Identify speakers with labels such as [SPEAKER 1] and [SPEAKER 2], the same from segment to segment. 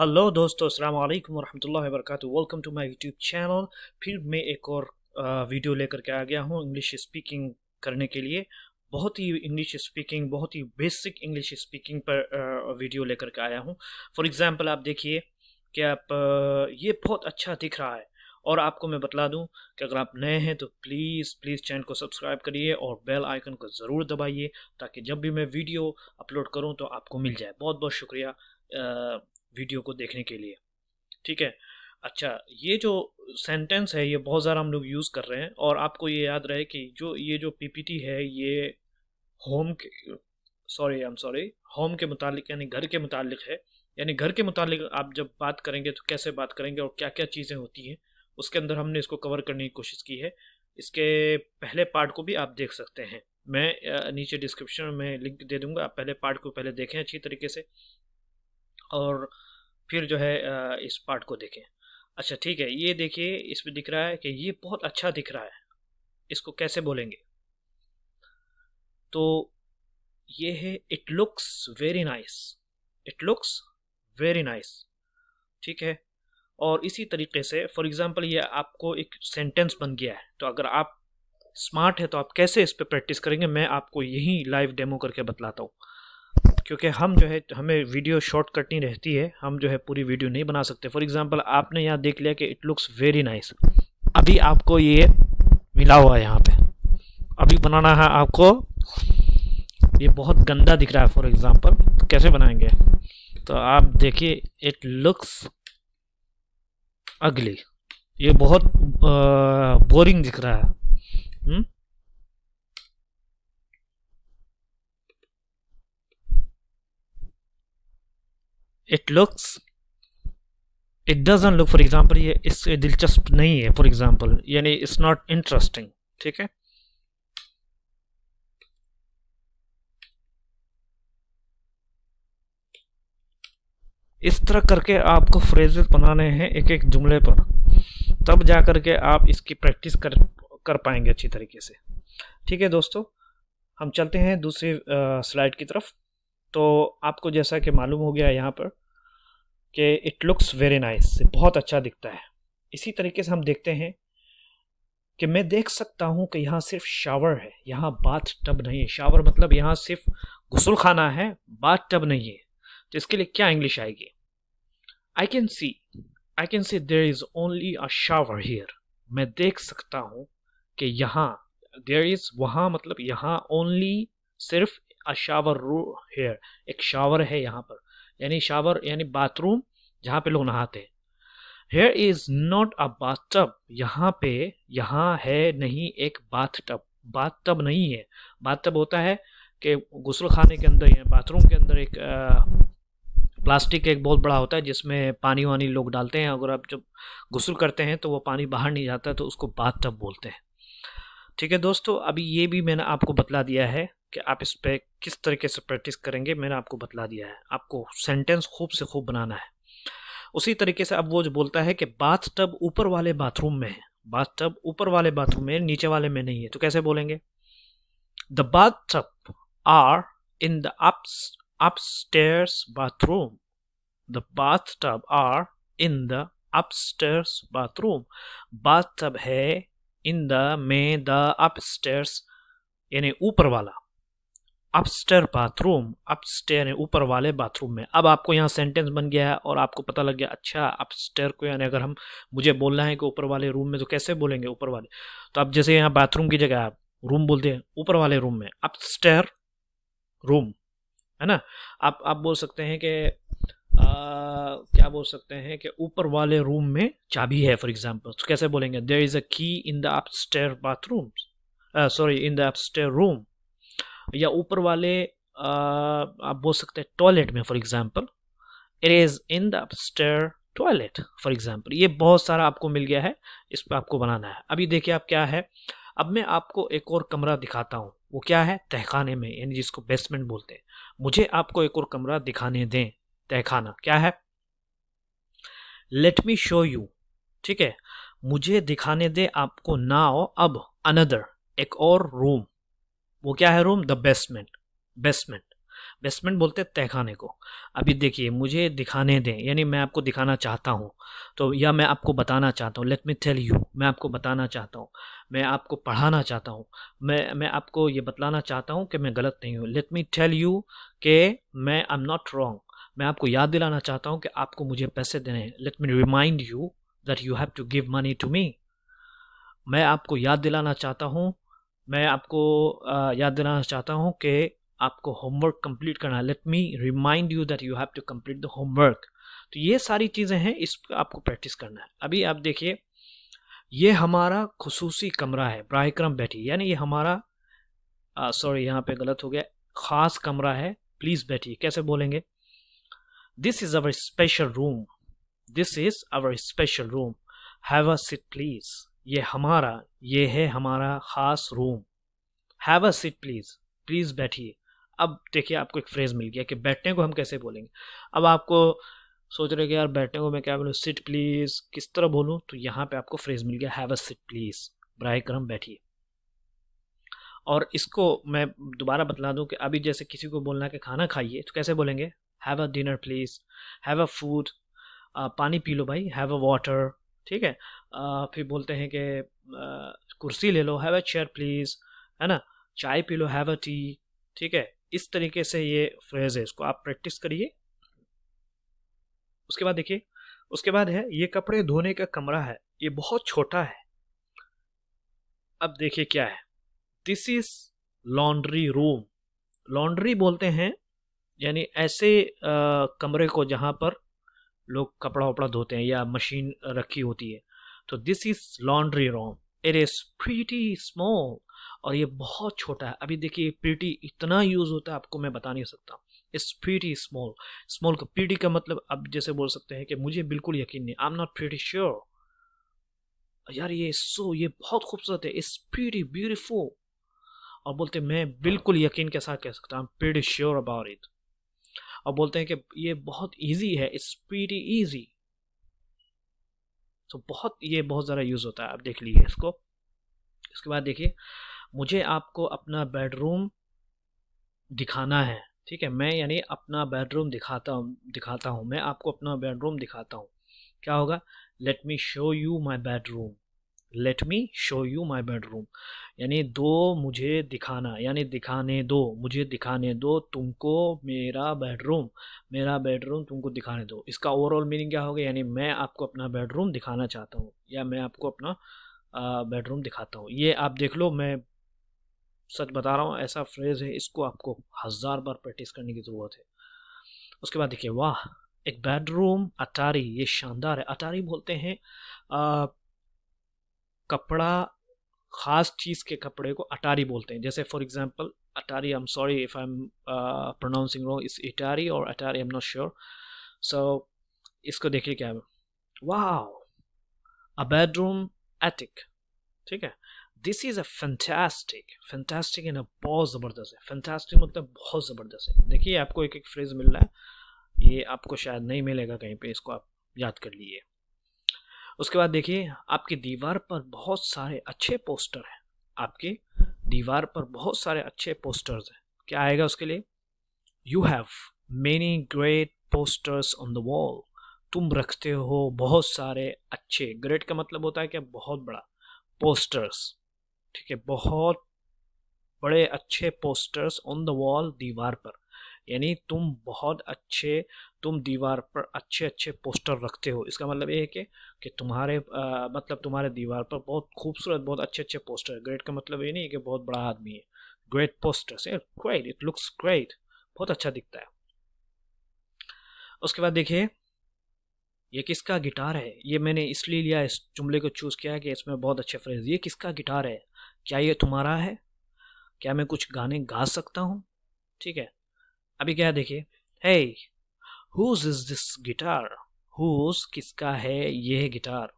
[SPEAKER 1] Hello दोस्तों अस्सलाम वालेकुम व बरकातहू welcome to my YouTube channel फिर मैं एक और वीडियो लेकर के आ गया हूँ इंग्लिश स्पीकिंग करने के लिए बहुत ही इंग्लिश स्पीकिंग बहुत ही बेसिक इंग्लिश स्पीकिंग पर वीडियो लेकर के आया हूँ फॉर एग्जांपल आप देखिए कि आप ये बहुत अच्छा दिख रहा है और आपको मैं बता दूँ कि अगर आप नए हैं तो प्लीज़ प्लीज़ चैनल को सब्सक्राइब करिए और बेल आइकन को ज़रूर दबाइए ताकि जब भी मैं वीडियो अपलोड करूँ तो आपको मिल जाए बहुत बहुत शुक्रिया वीडियो को देखने के लिए ठीक है अच्छा ये जो सेंटेंस है ये बहुत ज़्यादा हम लोग यूज़ कर रहे हैं और आपको ये याद रहे कि जो ये जो पीपीटी है ये होम के sorry I am sorry home के मुतालिक यानी घर के मुतालिक है यानी घर के मुतालिक आप जब बात करेंगे तो कैसे बात करेंगे और क्या क्या चीज़ें होती हैं उसके अंदर हमने इसको कवर करने की कोशिश की है इसके पहले पार्ट को भी आप देख सकते हैं मैं नीचे डिस्क्रिप्शन में लिंक दे दूंगा आप पहले पार्ट को पहले देखें अच्छी तरीके से और फिर जो है इस पार्ट को देखें अच्छा ठीक है ये देखिए इसमें दिख रहा है कि ये बहुत अच्छा दिख रहा है इसको कैसे बोलेंगे तो ये है it looks very nice it looks very nice ठीक है और इसी तरीके से फॉर एग्ज़ाम्पल ये आपको एक सेंटेंस बन गया है तो अगर आप स्मार्ट है तो आप कैसे इस पर प्रैक्टिस करेंगे मैं आपको यही लाइव डेमो करके बतलाता हूँ क्योंकि हम जो है हमें वीडियो शॉर्ट कटनी रहती है हम जो है पूरी वीडियो नहीं बना सकते फॉर एग्ज़ाम्पल आपने यहाँ देख लिया कि इट लुक्स वेरी नाइस अभी आपको ये मिला हुआ है यहाँ पे अभी बनाना है आपको ये बहुत गंदा दिख रहा है फॉर एग्ज़ाम्पल तो कैसे बनाएंगे तो आप देखिए इट लुक्स अगली ये बहुत बोरिंग दिख रहा है हुँ? Hmm? It looks it doesn't look for example ये इस दिलचस्प नहीं है फॉर एग्जाम्पल यानी इट्स नॉट इंटरेस्टिंग ठीक है इस तरह करके आपको फ्रेज बनाने हैं एक एक जुमले पर तब जा करके आप इसकी प्रैक्टिस कर कर पाएंगे अच्छी तरीके से ठीक है दोस्तों हम चलते हैं दूसरी स्लाइड की तरफ तो आपको जैसा कि मालूम हो गया यहाँ पर कि इट लुक्स वेरी नाइस बहुत अच्छा दिखता है इसी तरीके से हम देखते हैं कि मैं देख सकता हूँ कि यहाँ सिर्फ शावर है यहाँ बाथ टब नहीं है शावर मतलब यहाँ सिर्फ गसल खाना है बाथ टब नहीं है तो इसके लिए क्या इंग्लिश आएगी I can see I can see there is only a shower here मैं देख सकता हूँ कि यहाँ देर इज़ वहाँ मतलब यहाँ ओनली सिर्फ अ शावर रू हेयर एक शावर है यहाँ पर यानी शावर यानी बाथरूम जहाँ पे लोग नहाते हैं here is not a tub यहाँ पे यहाँ है नहीं एक बाथ टब नहीं है बाथ टब होता है कि गुसल खाने के अंदर या बाथरूम के अंदर एक आ, प्लास्टिक एक बहुत बड़ा होता है जिसमें पानी वानी लोग डालते हैं अगर आप जब गुसल करते हैं तो वो पानी बाहर नहीं जाता तो उसको बाथ टब बोलते हैं ठीक है दोस्तों अभी ये भी मैंने आपको बतला दिया है कि आप इस पर किस तरीके से प्रैक्टिस करेंगे मैंने आपको बतला दिया है आपको सेंटेंस खूब से खूब बनाना है उसी तरीके से अब वो जो बोलता है कि बाथ टब ऊपर वाले बाथरूम में है बाथ टब ऊपर वाले बाथरूम में नीचे वाले में नहीं है तो कैसे बोलेंगे the bathtub are in the upstairs bathroom the bathtub are in the stairs bathroom bathtub है इन द में द स्टेयर्स यानी ऊपर वाला अपस्टेयर बाथरूम अपस्टेयर है ऊपर वाले बाथरूम में अब आपको यहाँ सेंटेंस बन गया है और आपको पता लग गया अच्छा अपस्टेयर को यानी अगर हम मुझे बोलना है कि ऊपर वाले रूम में तो कैसे बोलेंगे ऊपर वाले तो अब जैसे यहाँ बाथरूम की जगह आप रूम बोलते हैं ऊपर वाले रूम में अपस्टेयर रूम है ना आप आप बोल सकते हैं कि क्या बोल सकते हैं कि ऊपर वाले रूम में चाबी है फॉर एग्जाम्पल तो कैसे बोलेंगे देर is a key in the upstair bathroom sorry in the upstair room या ऊपर वाले आ, आप बोल सकते हैं टॉयलेट में for example it is in the upstair toilet for example ये बहुत सारा आपको मिल गया है इस पर आपको बनाना है अभी देखिए आप क्या है अब मैं आपको एक और कमरा दिखाता हूँ वो क्या है तहखाने में यानी जिसको बेसमेंट बोलते हैं मुझे आपको एक और कमरा दिखाने दें तहखाना क्या है लेट मी शो यू ठीक है मुझे दिखाने दे आपको नाव अब अनदर एक और रूम वो क्या है room the basement basement basement बोलते हैं तहखाने को अभी देखिए मुझे दिखाने दें यानी मैं आपको दिखाना चाहता हूँ तो या मैं आपको बताना चाहता हूँ लेट मी टेल यू मैं आपको बताना चाहता हूँ मैं आपको पढ़ाना चाहता हूँ मैं मैं आपको ये बतलाना चाहता हूँ कि मैं गलत नहीं हूँ लेट मी टेल यू के मैं आई एम नॉट रॉन्ग मैं आपको याद दिलाना चाहता हूँ कि आपको मुझे पैसे देने हैं let me remind you that you have to give money to me मैं आपको याद दिलाना चाहता हूँ मैं आपको याद दिलाना चाहता हूँ कि आपको होमवर्क कंप्लीट करना है let me remind you that you have to complete the homework तो ये सारी चीज़ें हैं इस पर आपको प्रैक्टिस करना है अभी आप देखिए ये हमारा खसूसी कमरा है ब्राहक्रम बैठिए यानी ये हमारा सॉरी यहाँ पे गलत हो गया ख़ास कमरा है प्लीज़ बैठिए कैसे बोलेंगे this is our special room this is our special room have a sit please ये हमारा ये है हमारा ख़ास room have a seat please please बैठिए अब देखिए आपको एक फ्रेज़ मिल गया कि बैठने को हम कैसे बोलेंगे अब आपको सोच रहे कि यार बैठने को मैं क्या बोलूँ सिट प्लीज़ किस तरह बोलूँ तो यहाँ पे आपको फ्रेज़ मिल गया हैव अ सिट प्लीज़ बर करम बैठिए और इसको मैं दोबारा बतला दूँ कि अभी जैसे किसी को बोलना कि खाना खाइए तो कैसे बोलेंगे have a dinner please have a food पानी पी लो भाई हैव अ वाटर ठीक है फिर बोलते हैं कि कुर्सी ले लो हैव अ चेयर प्लीज़ है ना चाय पी लो हैव अ टी ठीक है इस तरीके से ये फ्रेज है इसको आप प्रैक्टिस करिए उसके बाद देखिए उसके बाद है ये कपड़े धोने का कमरा है ये बहुत छोटा है अब देखिए क्या है this is laundry room laundry बोलते हैं यानी ऐसे आ, कमरे को जहाँ पर लोग कपड़ा वपड़ा धोते हैं या मशीन रखी होती है तो this is laundry room it is pretty small और ये बहुत छोटा है अभी देखिए प्रीटी इतना यूज़ होता है आपको मैं बता नहीं सकता इट्स प्रीटी स्मॉल स्मॉल का प्रीटी का मतलब आप जैसे बोल सकते हैं कि मुझे बिल्कुल यकीन नहीं I am not pretty sure यार ये सो ये बहुत खूबसूरत है इट्स प्रीटी ब्यूटिफुल और बोलते मैं बिल्कुल यकीन के साथ कह सकता हूँ प्रीटी श्योर अबाउट इट और बोलते हैं कि ये बहुत ईजी है स्पीड ईजी तो बहुत ये बहुत ज़्यादा यूज़ होता है आप देख लीजिए इसको इसके बाद देखिए मुझे आपको अपना बेडरूम दिखाना है ठीक है मैं यानी अपना बेडरूम दिखाता हूँ दिखाता हूँ मैं आपको अपना बेडरूम दिखाता हूँ क्या होगा let me show you my bedroom let me show you my bedroom यानी दो मुझे दिखाना यानी दिखाने दो मुझे दिखाने दो तुमको मेरा बेडरूम मेरा बेडरूम तुमको दिखाने दो इसका ओवरऑल मीनिंग क्या होगा यानी मैं आपको अपना बेडरूम दिखाना चाहता हूँ या मैं आपको अपना बेडरूम दिखाता हूँ ये आप देख लो मैं सच बता रहा हूँ ऐसा फ्रेज है इसको आपको हज़ार बार प्रैक्टिस करने की ज़रूरत है उसके बाद देखिए वाह एक बेडरूम अटारी ये शानदार है अटारी बोलते हैं कपड़ा ख़ास चीज़ के कपड़े को अटारी बोलते हैं जैसे फॉर एग्जांपल अटारी I am sorry if I am pronouncing wrong इस इटारी और अटारी I am not sure so इसको देखिए क्या है वाह अ बेडरूम एटिक ठीक है this is a fantastic fantastic uh बहुत ज़बरदस्त है फैंटास्टिक मतलब बहुत ज़बरदस्त है देखिए आपको एक एक फ्रेज़ मिल रहा है ये आपको शायद नहीं मिलेगा कहीं पे इसको आप याद कर लीजिए उसके बाद देखिए आपकी दीवार पर बहुत सारे अच्छे पोस्टर हैं आपके दीवार पर बहुत सारे अच्छे पोस्टर्स हैं क्या आएगा उसके लिए you have many great posters on the wall तुम रखते हो बहुत सारे अच्छे ग्रेट का मतलब होता है क्या बहुत बड़ा पोस्टर्स ठीक है बहुत बड़े अच्छे पोस्टर्स ऑन द वॉल दीवार पर यानी तुम बहुत अच्छे तुम दीवार पर अच्छे अच्छे पोस्टर रखते हो इसका मतलब ये है कि कि तुम्हारे आ, मतलब तुम्हारे दीवार पर बहुत खूबसूरत बहुत अच्छे अच्छे पोस्टर है ग्रेट का मतलब ये नहीं है कि बहुत बड़ा आदमी है great poster great it looks great बहुत अच्छा दिखता है उसके बाद देखिए ये किसका गिटार है ये मैंने इसलिए लिया इस जुमले को चूज़ किया कि इसमें बहुत अच्छे फ्रेज ये किसका गिटार है क्या ये तुम्हारा है क्या मैं कुछ गाने गा सकता हूँ ठीक है अभी क्या देखिए है whose is this guitar whose किसका है ये गिटार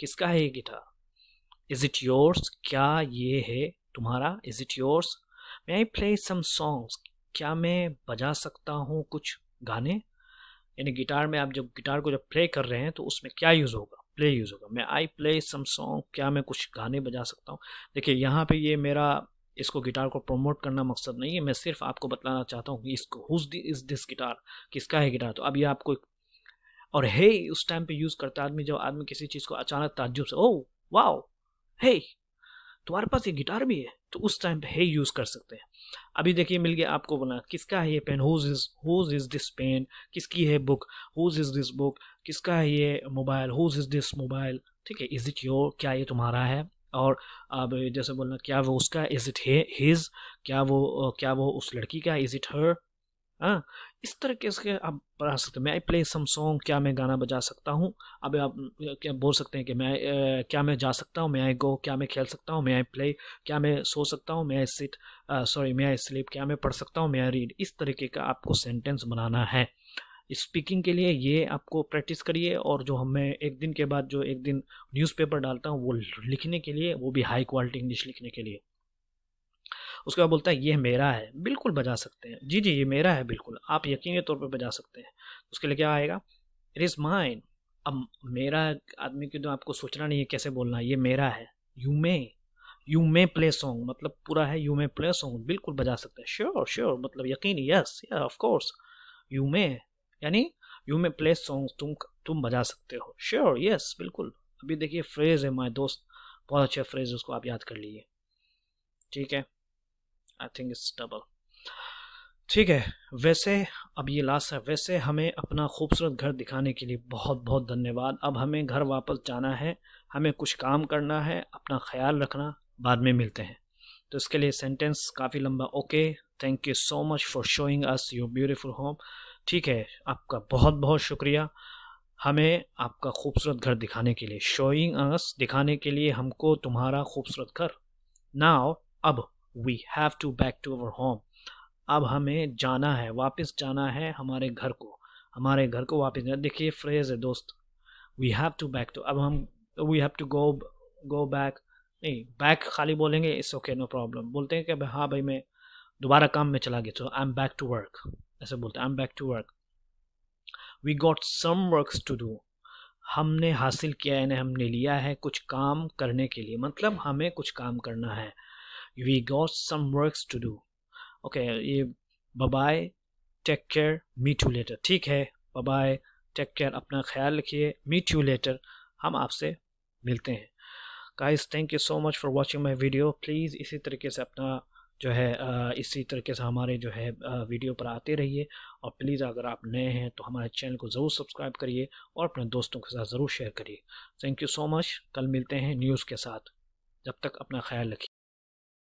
[SPEAKER 1] किसका है ये गिटार इज इट योर्स क्या ये है तुम्हारा is it yours may I play some songs क्या मैं बजा सकता हूँ कुछ गाने यानी गिटार में आप जब गिटार को जब प्ले कर रहे हैं तो उसमें क्या यूज़ होगा प्ले यूज़ होगा मैं आई प्ले सम सॉन्ग क्या मैं कुछ गाने बजा सकता हूँ देखिए यहाँ पे ये मेरा इसको गिटार को प्रमोट करना मकसद नहीं है मैं सिर्फ आपको बतलाना चाहता हूँ कि इसको हुज इज दिस गिटार किसका है गिटार तो अभी आपको और हे उस टाइम पे यूज़ करता आदमी जब आदमी किसी चीज़ को अचानक ताज्जुब से ओ वाओ हे तुम्हारे पास ये गिटार भी है तो उस टाइम पे हे यूज़ कर सकते हैं अभी देखिए मिल गया आपको बना किसका है ये pen whose is whose is this pen किसकी है book whose is this book किसका है ये mobile whose is this mobile ठीक है इज इट योर क्या ये तुम्हारा है और अब जैसे बोलना क्या वो उसका इज़ इट हिज क्या वो क्या वो उस लड़की का इज़ इट हर हाँ इस तरीके से आप बना सकते हैं मैं आई प्ले सम सॉन्ग क्या मैं गाना बजा सकता हूँ अब आप क्या बोल सकते हैं कि मैं आ, क्या मैं जा सकता हूँ मैं आई गो क्या मैं खेल सकता हूँ मैं आई प्ले क्या मैं सो सकता हूँ मैं आई सिट सॉरी मैं आई स्लीप क्या मैं पढ़ सकता हूँ मैं आई रीड इस तरीके का आपको सेंटेंस बनाना है स्पीकिंग के लिए ये आपको प्रैक्टिस करिए और जो हम मैं एक दिन के बाद जो एक दिन न्यूज़पेपर डालता हूँ वो लिखने के लिए वो भी हाई क्वालिटी इंग्लिश लिखने के लिए उसके बाद बोलता है ये मेरा है बिल्कुल बजा सकते हैं जी जी ये मेरा है बिल्कुल आप यकीनी तौर पर बजा सकते हैं उसके लिए क्या आएगा इट इज़ माइन अब मेरा आदमी की तो आपको सोचना नहीं है कैसे बोलना है ये मेरा है you may you may play song मतलब पूरा है यू मे प्ले सॉन्ग बिल्कुल बजा सकते हैं श्योर श्योर मतलब यकीन yes of course you may यानी यू में प्ले सॉन्ग तुम तुम बजा सकते हो श्योर यस बिल्कुल अभी देखिए फ्रेज है माय दोस्त बहुत अच्छा फ्रेज उसको आप याद कर लीजिए ठीक है आई थिंक इट्स डबल ठीक है वैसे अब ये लास्ट है वैसे हमें अपना खूबसूरत घर दिखाने के लिए बहुत बहुत धन्यवाद अब हमें घर वापस जाना है हमें कुछ काम करना है अपना ख्याल रखना बाद में मिलते हैं तो इसके लिए सेंटेंस काफ़ी लंबा okay thank you so much for showing us your beautiful home ठीक है आपका बहुत बहुत शुक्रिया हमें आपका खूबसूरत घर दिखाने के लिए शोइंग अस दिखाने के लिए हमको तुम्हारा खूबसूरत घर नाव अब we have to back to our home अब हमें जाना है वापस जाना है हमारे घर को हमारे घर को वापस जाना देखिए फ्रेज है दोस्त we have to back to अब हम we have to go go back नहीं बैक खाली बोलेंगे इट्स ओके नो प्रॉब्लम बोलते हैं कि हाँ भाई मैं दोबारा काम में चला गया तो I am back to work ऐसे बोलते हैं I am back to work we got some works to do हमने हासिल किया है यानी हमने लिया है कुछ काम करने के लिए मतलब हमें कुछ काम करना है we got some works to do okay ये bye take care me to later ठीक है बाय टेक केयर अपना ख्याल रखिए मी टू लेटर हम आपसे मिलते हैं guys thank you so much for watching my video please इसी तरीके से अपना जो है इसी तरीके से हमारे जो है वीडियो पर आते रहिए और प्लीज़ अगर आप नए हैं तो हमारे चैनल को ज़रूर सब्सक्राइब करिए और अपने दोस्तों के साथ ज़रूर शेयर करिए थैंक यू सो मच कल मिलते हैं न्यूज़ के साथ जब तक अपना ख्याल रखिए